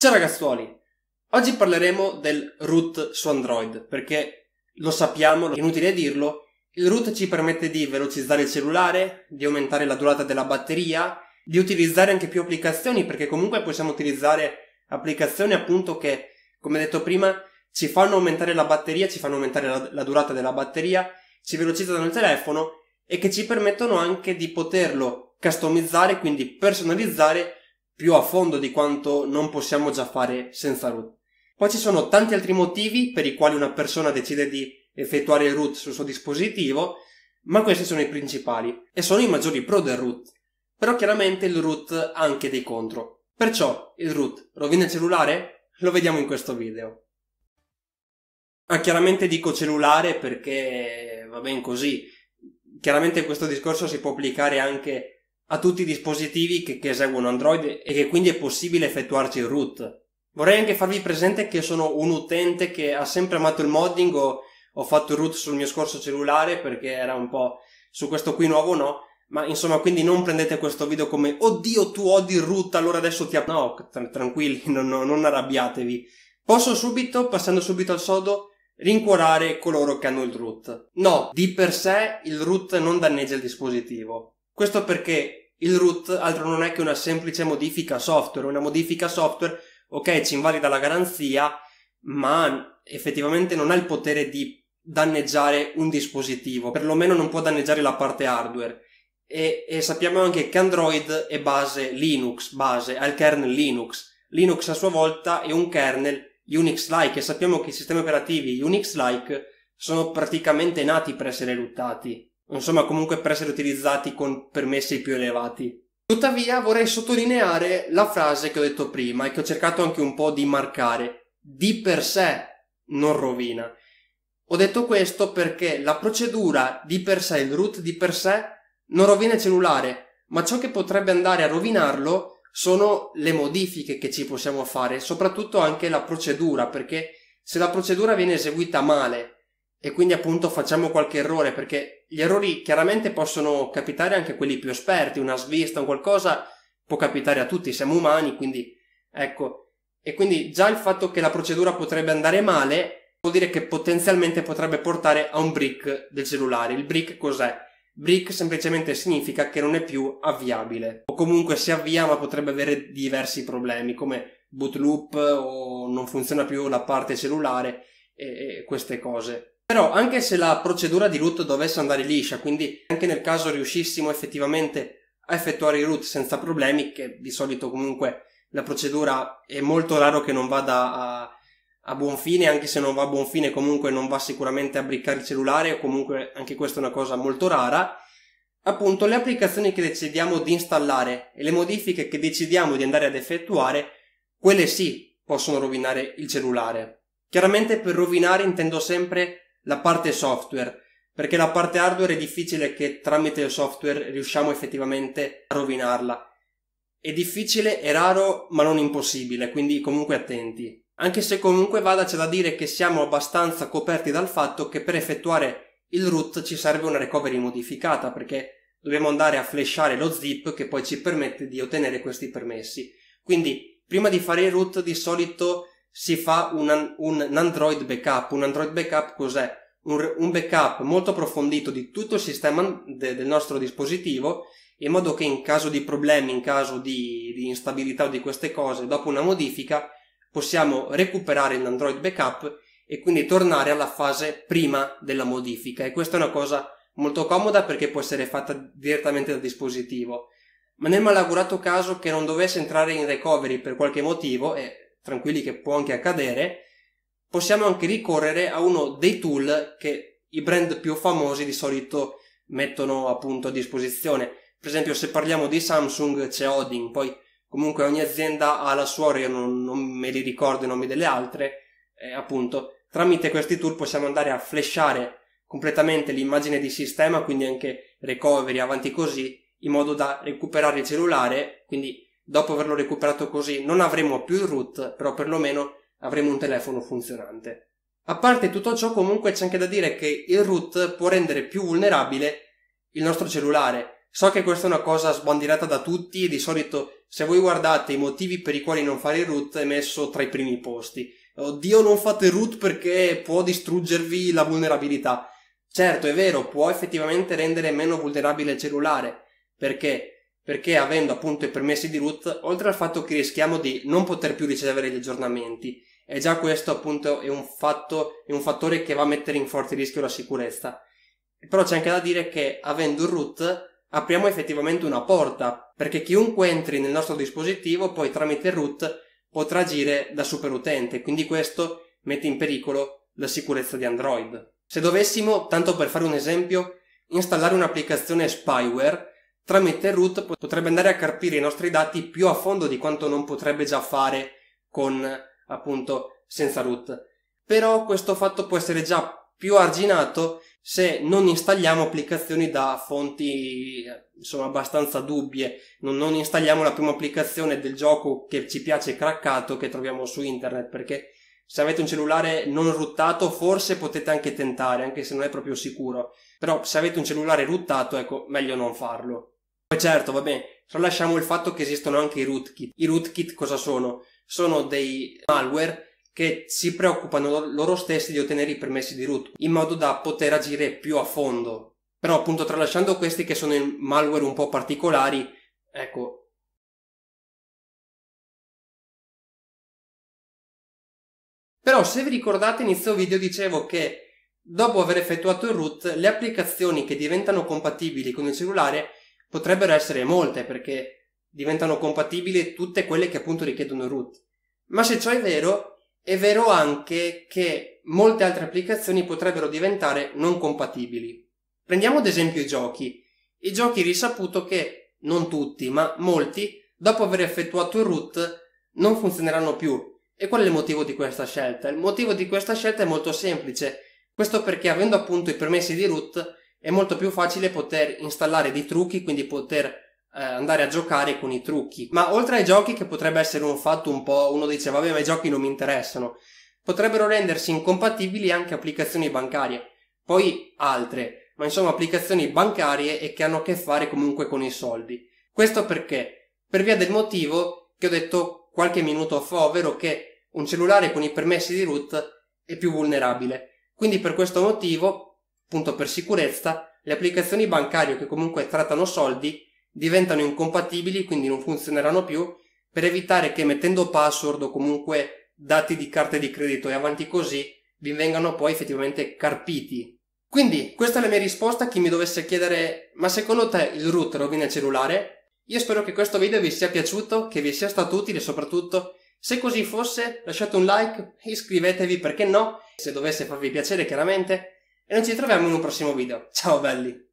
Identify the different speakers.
Speaker 1: Ciao ragazzuoli! Oggi parleremo del root su Android, perché lo sappiamo, è inutile dirlo, il root ci permette di velocizzare il cellulare, di aumentare la durata della batteria, di utilizzare anche più applicazioni, perché comunque possiamo utilizzare applicazioni appunto che, come detto prima, ci fanno aumentare la batteria, ci fanno aumentare la, la durata della batteria, ci velocizzano il telefono e che ci permettono anche di poterlo customizzare, quindi personalizzare più a fondo di quanto non possiamo già fare senza root. Poi ci sono tanti altri motivi per i quali una persona decide di effettuare il root sul suo dispositivo, ma questi sono i principali e sono i maggiori pro del root. Però chiaramente il root ha anche dei contro. Perciò il root rovina il cellulare? Lo vediamo in questo video. Ah, chiaramente dico cellulare perché va ben così. Chiaramente questo discorso si può applicare anche a tutti i dispositivi che, che eseguono Android e che quindi è possibile effettuarci il root. Vorrei anche farvi presente che sono un utente che ha sempre amato il modding o ho fatto il root sul mio scorso cellulare perché era un po' su questo qui nuovo no, ma insomma quindi non prendete questo video come oddio tu odi il root allora adesso ti... no, tranquilli, non, non arrabbiatevi. Posso subito, passando subito al sodo, rincuorare coloro che hanno il root. No, di per sé il root non danneggia il dispositivo. Questo perché il root altro non è che una semplice modifica software, una modifica software, ok, ci invalida la garanzia, ma effettivamente non ha il potere di danneggiare un dispositivo, perlomeno non può danneggiare la parte hardware. E, e sappiamo anche che Android è base Linux, base, ha il kernel Linux. Linux a sua volta è un kernel Unix-like e sappiamo che i sistemi operativi Unix-like sono praticamente nati per essere luttati insomma comunque per essere utilizzati con permessi più elevati. Tuttavia vorrei sottolineare la frase che ho detto prima e che ho cercato anche un po' di marcare. Di per sé non rovina. Ho detto questo perché la procedura di per sé, il root di per sé, non rovina il cellulare, ma ciò che potrebbe andare a rovinarlo sono le modifiche che ci possiamo fare, soprattutto anche la procedura, perché se la procedura viene eseguita male e quindi appunto facciamo qualche errore perché gli errori chiaramente possono capitare anche a quelli più esperti, una svista, un qualcosa può capitare a tutti, siamo umani, quindi ecco. E quindi già il fatto che la procedura potrebbe andare male vuol dire che potenzialmente potrebbe portare a un brick del cellulare. Il brick cos'è? Brick semplicemente significa che non è più avviabile o comunque si avvia ma potrebbe avere diversi problemi come boot loop o non funziona più la parte cellulare e, e queste cose. Però anche se la procedura di root dovesse andare liscia, quindi anche nel caso riuscissimo effettivamente a effettuare i root senza problemi, che di solito comunque la procedura è molto raro che non vada a, a buon fine, anche se non va a buon fine comunque non va sicuramente a briccare il cellulare, o comunque anche questa è una cosa molto rara, appunto le applicazioni che decidiamo di installare e le modifiche che decidiamo di andare ad effettuare, quelle sì possono rovinare il cellulare. Chiaramente per rovinare intendo sempre la parte software, perché la parte hardware è difficile che tramite il software riusciamo effettivamente a rovinarla. È difficile, è raro, ma non impossibile, quindi comunque attenti. Anche se comunque vada c'è da dire che siamo abbastanza coperti dal fatto che per effettuare il root ci serve una recovery modificata, perché dobbiamo andare a flashare lo zip che poi ci permette di ottenere questi permessi. Quindi prima di fare il root di solito si fa un, un Android backup. Un Android backup cos'è? Un, un backup molto approfondito di tutto il sistema de, del nostro dispositivo in modo che in caso di problemi, in caso di, di instabilità o di queste cose, dopo una modifica possiamo recuperare l'Android backup e quindi tornare alla fase prima della modifica e questa è una cosa molto comoda perché può essere fatta direttamente dal dispositivo ma nel malaugurato caso che non dovesse entrare in recovery per qualche motivo e tranquilli che può anche accadere, possiamo anche ricorrere a uno dei tool che i brand più famosi di solito mettono appunto a disposizione. Per esempio, se parliamo di Samsung c'è Odin, poi comunque ogni azienda ha la sua, io non, non me li ricordo i nomi delle altre, eh, appunto tramite questi tool possiamo andare a flashare completamente l'immagine di sistema, quindi anche recovery, avanti così, in modo da recuperare il cellulare, quindi dopo averlo recuperato così non avremo più il root, però perlomeno avremo un telefono funzionante. A parte tutto ciò comunque c'è anche da dire che il root può rendere più vulnerabile il nostro cellulare. So che questa è una cosa sbandierata da tutti e di solito se voi guardate i motivi per i quali non fare il root è messo tra i primi posti. Oddio non fate root perché può distruggervi la vulnerabilità. Certo è vero, può effettivamente rendere meno vulnerabile il cellulare perché perché avendo appunto i permessi di root, oltre al fatto che rischiamo di non poter più ricevere gli aggiornamenti, e già questo appunto è un, fatto, è un fattore che va a mettere in forte rischio la sicurezza. Però c'è anche da dire che avendo il root apriamo effettivamente una porta, perché chiunque entri nel nostro dispositivo poi tramite il root potrà agire da superutente, quindi questo mette in pericolo la sicurezza di Android. Se dovessimo, tanto per fare un esempio, installare un'applicazione spyware, tramite root potrebbe andare a carpire i nostri dati più a fondo di quanto non potrebbe già fare con appunto senza root. Però questo fatto può essere già più arginato se non installiamo applicazioni da fonti insomma abbastanza dubbie, non, non installiamo la prima applicazione del gioco che ci piace craccato che troviamo su internet perché se avete un cellulare non ruttato forse potete anche tentare, anche se non è proprio sicuro. Però se avete un cellulare ruttato, ecco, meglio non farlo. Poi certo, va bene, tralasciamo il fatto che esistono anche i rootkit. I rootkit cosa sono? Sono dei malware che si preoccupano loro stessi di ottenere i permessi di root in modo da poter agire più a fondo. Però appunto tralasciando questi che sono in malware un po' particolari, ecco, Però se vi ricordate inizio video dicevo che dopo aver effettuato il root le applicazioni che diventano compatibili con il cellulare potrebbero essere molte perché diventano compatibili tutte quelle che appunto richiedono root. Ma se ciò è vero, è vero anche che molte altre applicazioni potrebbero diventare non compatibili. Prendiamo ad esempio i giochi. I giochi risaputo che, non tutti, ma molti, dopo aver effettuato il root, non funzioneranno più. E qual è il motivo di questa scelta? Il motivo di questa scelta è molto semplice. Questo perché avendo appunto i permessi di root è molto più facile poter installare dei trucchi, quindi poter eh, andare a giocare con i trucchi. Ma oltre ai giochi, che potrebbe essere un fatto un po', uno dice vabbè ma i giochi non mi interessano, potrebbero rendersi incompatibili anche applicazioni bancarie, poi altre, ma insomma applicazioni bancarie e che hanno a che fare comunque con i soldi. Questo perché? Per via del motivo che ho detto qualche minuto fa, ovvero che un cellulare con i permessi di root è più vulnerabile. Quindi per questo motivo Punto per sicurezza, le applicazioni bancarie che comunque trattano soldi diventano incompatibili, quindi non funzioneranno più, per evitare che mettendo password o comunque dati di carte di credito e avanti così vi vengano poi effettivamente carpiti. Quindi questa è la mia risposta a chi mi dovesse chiedere ma secondo te il root rovina il cellulare? Io spero che questo video vi sia piaciuto, che vi sia stato utile soprattutto se così fosse lasciate un like, iscrivetevi perché no, se dovesse farvi piacere chiaramente e noi ci troviamo in un prossimo video. Ciao belli!